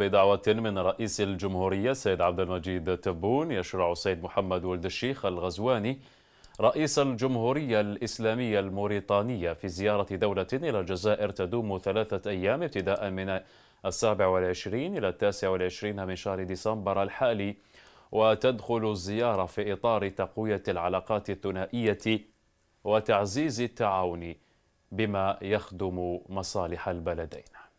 بدعوة من رئيس الجمهورية السيد عبد المجيد تبون يشرع السيد محمد ولد الشيخ الغزواني رئيس الجمهورية الإسلامية الموريطانية في زيارة دولة إلى الجزائر تدوم ثلاثة أيام ابتداء من السابع والعشرين إلى التاسع والعشرين من شهر ديسمبر الحالي وتدخل الزيارة في إطار تقوية العلاقات الثنائية وتعزيز التعاون بما يخدم مصالح البلدين